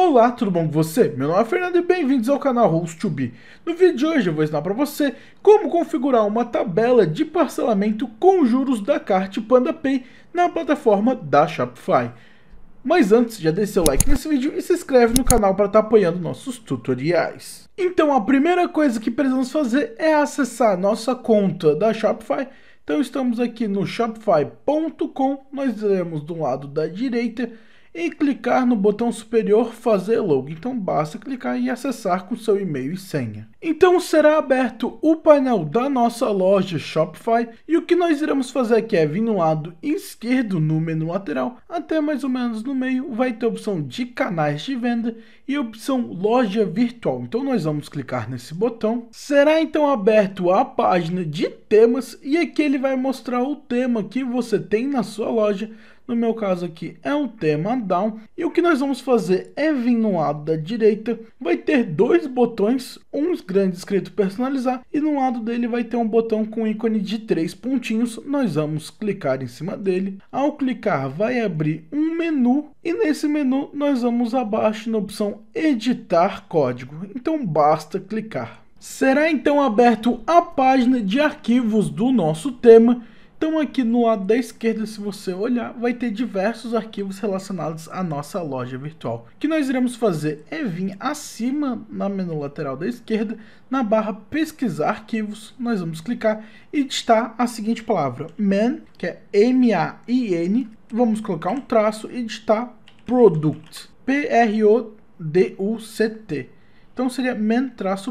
Olá, tudo bom com você? Meu nome é Fernando e bem-vindos ao canal Host2B. No vídeo de hoje eu vou ensinar para você como configurar uma tabela de parcelamento com juros da Carte PandaPay na plataforma da Shopify. Mas antes, já deixa seu like nesse vídeo e se inscreve no canal para estar tá apoiando nossos tutoriais. Então a primeira coisa que precisamos fazer é acessar nossa conta da Shopify então estamos aqui no shopify.com, nós iremos do lado da direita e clicar no botão superior Fazer login Então basta clicar e acessar com seu e-mail e senha. Então será aberto o painel da nossa loja Shopify e o que nós iremos fazer aqui é vir no lado esquerdo no menu lateral até mais ou menos no meio vai ter a opção de canais de venda e a opção loja virtual. Então nós vamos clicar nesse botão. Será então aberto a página de temas e aqui ele vai mostrar o tema que você tem na sua loja no meu caso aqui é o tema down, e o que nós vamos fazer é vir no lado da direita, vai ter dois botões, um grande escrito personalizar, e no lado dele vai ter um botão com ícone de três pontinhos, nós vamos clicar em cima dele, ao clicar vai abrir um menu, e nesse menu nós vamos abaixo na opção editar código, então basta clicar. Será então aberto a página de arquivos do nosso tema, então aqui no lado da esquerda, se você olhar, vai ter diversos arquivos relacionados à nossa loja virtual. O que nós iremos fazer é vir acima na menu lateral da esquerda, na barra pesquisar arquivos, nós vamos clicar e digitar a seguinte palavra, man, que é M-A-I-N, vamos colocar um traço e digitar product, P-R-O-D-U-C-T. Então seria man-product,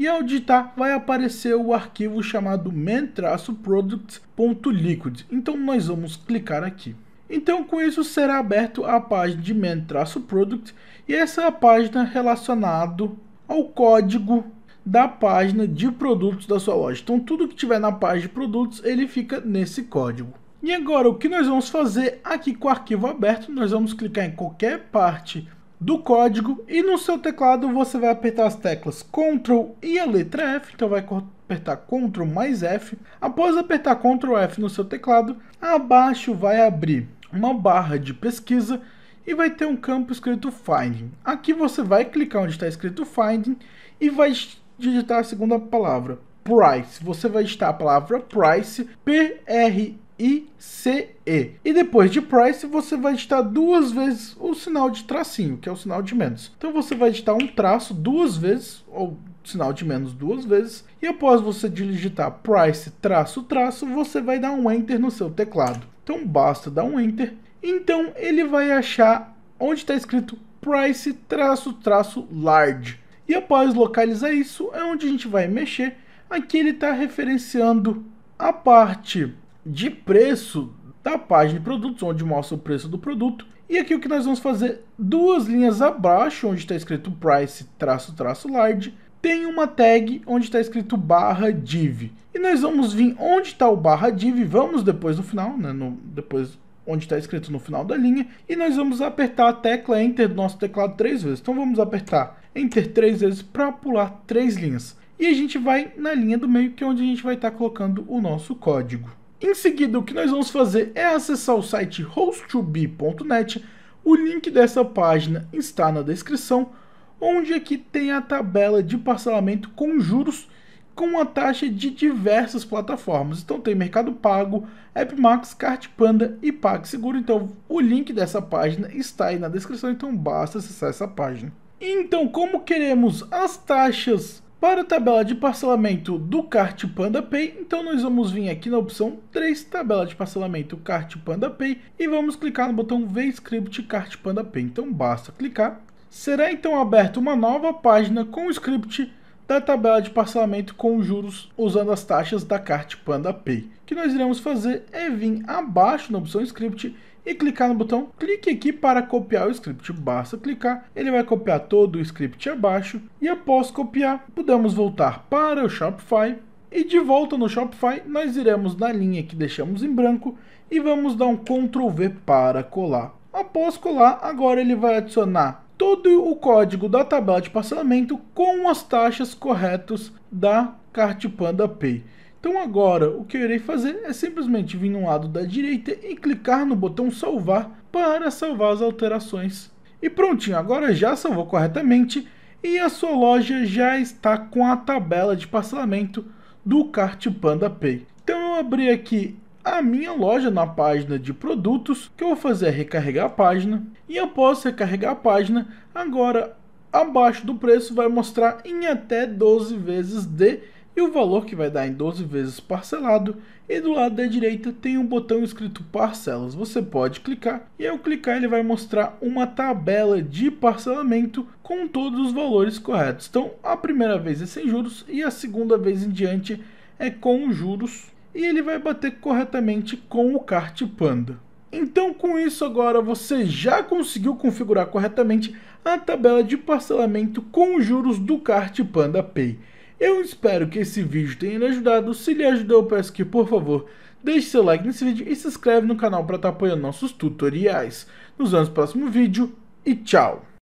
e ao digitar vai aparecer o arquivo chamado main-product.liquid. Então nós vamos clicar aqui. Então com isso será aberto a página de main-product e essa é a página relacionado ao código da página de produtos da sua loja. Então tudo que tiver na página de produtos, ele fica nesse código. E agora o que nós vamos fazer aqui com o arquivo aberto, nós vamos clicar em qualquer parte do código e no seu teclado você vai apertar as teclas Ctrl e a letra F, então vai apertar Ctrl mais F. Após apertar Ctrl F no seu teclado, abaixo vai abrir uma barra de pesquisa e vai ter um campo escrito Finding. Aqui você vai clicar onde está escrito Finding e vai digitar a segunda palavra, Price. Você vai digitar a palavra Price, P-R-I-C-E, ICE. E depois de price, você vai digitar duas vezes o sinal de tracinho, que é o sinal de menos. Então você vai digitar um traço duas vezes, ou sinal de menos duas vezes, e após você digitar price traço traço, você vai dar um enter no seu teclado. Então basta dar um enter. Então ele vai achar onde está escrito price traço traço large. E após localizar isso, é onde a gente vai mexer. Aqui ele está referenciando a parte de preço da página de produtos, onde mostra o preço do produto. E aqui o que nós vamos fazer, duas linhas abaixo, onde está escrito price, traço, traço, large, tem uma tag onde está escrito barra div. E nós vamos vir onde está o barra div, vamos depois no final, né, no, depois onde está escrito no final da linha, e nós vamos apertar a tecla Enter do nosso teclado três vezes. Então vamos apertar Enter três vezes para pular três linhas. E a gente vai na linha do meio, que é onde a gente vai estar tá colocando o nosso código. Em seguida, o que nós vamos fazer é acessar o site host2b.net. O link dessa página está na descrição, onde aqui tem a tabela de parcelamento com juros com a taxa de diversas plataformas. Então tem Mercado Pago, AppMax, Cartpanda e PagSeguro. Então o link dessa página está aí na descrição, então basta acessar essa página. Então, como queremos as taxas para a tabela de parcelamento do Kart Panda Pay, então nós vamos vir aqui na opção 3, tabela de parcelamento Kart Panda Pay, e vamos clicar no botão V-Script Kart Panda Pay. Então basta clicar. Será então aberta uma nova página com o script da tabela de parcelamento com juros usando as taxas da Kart Panda Pay. O que nós iremos fazer é vir abaixo na opção script e clicar no botão clique aqui para copiar o script. Basta clicar, ele vai copiar todo o script abaixo e após copiar, podemos voltar para o Shopify e de volta no Shopify, nós iremos na linha que deixamos em branco e vamos dar um Ctrl V para colar. Após colar, agora ele vai adicionar todo o código da tabela de parcelamento com as taxas corretas da Cartpanda Pay. Então agora, o que eu irei fazer é simplesmente vir no lado da direita e clicar no botão salvar para salvar as alterações. E prontinho, agora já salvou corretamente e a sua loja já está com a tabela de parcelamento do Cart Panda Pay. Então eu abri aqui a minha loja na página de produtos, que eu vou fazer é recarregar a página, e após recarregar a página, agora abaixo do preço vai mostrar em até 12 vezes de e o valor que vai dar em 12 vezes parcelado, e do lado da direita tem um botão escrito parcelas. Você pode clicar e ao clicar ele vai mostrar uma tabela de parcelamento com todos os valores corretos. Então, a primeira vez é sem juros e a segunda vez em diante é com juros e ele vai bater corretamente com o Cart Panda. Então, com isso, agora você já conseguiu configurar corretamente a tabela de parcelamento com juros do Cart Panda Pay. Eu espero que esse vídeo tenha lhe ajudado. Se lhe ajudou, eu peço que, por favor, deixe seu like nesse vídeo e se inscreve no canal para estar tá apoiando nossos tutoriais. Nos vemos no próximo vídeo e tchau!